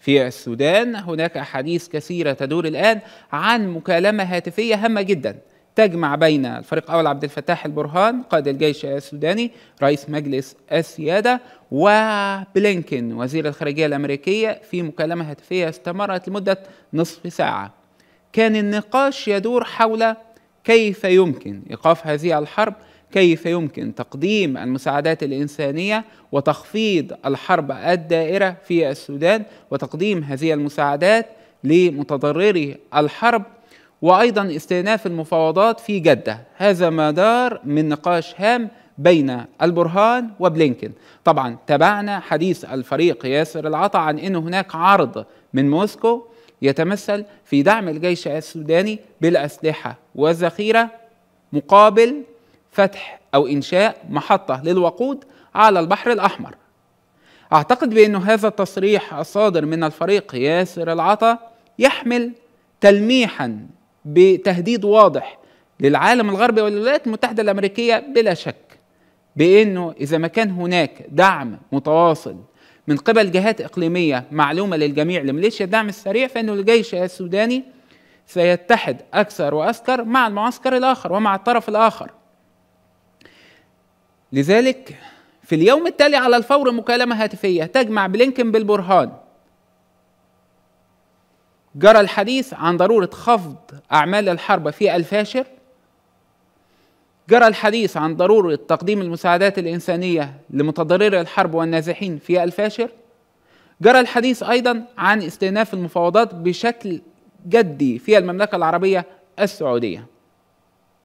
في السودان هناك أحاديث كثيرة تدور الآن عن مكالمة هاتفية هامة جدا تجمع بين الفريق الأول عبد الفتاح البرهان قائد الجيش السوداني رئيس مجلس السيادة وبلينكن وزير الخارجية الأمريكية في مكالمة هاتفية استمرت لمدة نصف ساعة كان النقاش يدور حول كيف يمكن إيقاف هذه الحرب كيف يمكن تقديم المساعدات الإنسانية وتخفيض الحرب الدائرة في السودان وتقديم هذه المساعدات لمتضرري الحرب وأيضا استئناف المفاوضات في جدة هذا ما دار من نقاش هام بين البرهان وبلينكن طبعا تابعنا حديث الفريق ياسر العطا عن أن هناك عرض من موسكو يتمثل في دعم الجيش السوداني بالأسلحة والذخيرة مقابل فتح أو إنشاء محطة للوقود على البحر الأحمر أعتقد بأن هذا التصريح الصادر من الفريق ياسر العطا يحمل تلميحا بتهديد واضح للعالم الغربي والولايات المتحدة الأمريكية بلا شك بأنه إذا ما كان هناك دعم متواصل من قبل جهات إقليمية معلومة للجميع لميليشيا الدعم السريع فإنه الجيش السوداني سيتحد أكثر وأسكر مع المعسكر الآخر ومع الطرف الآخر لذلك في اليوم التالي على الفور مكالمة هاتفية تجمع بلينكن بالبرهان جرى الحديث عن ضرورة خفض أعمال الحرب في الفاشر جرى الحديث عن ضرورة تقديم المساعدات الإنسانية لمتضرري الحرب والنازحين في الفاشر جرى الحديث أيضا عن استئناف المفاوضات بشكل جدي في المملكة العربية السعودية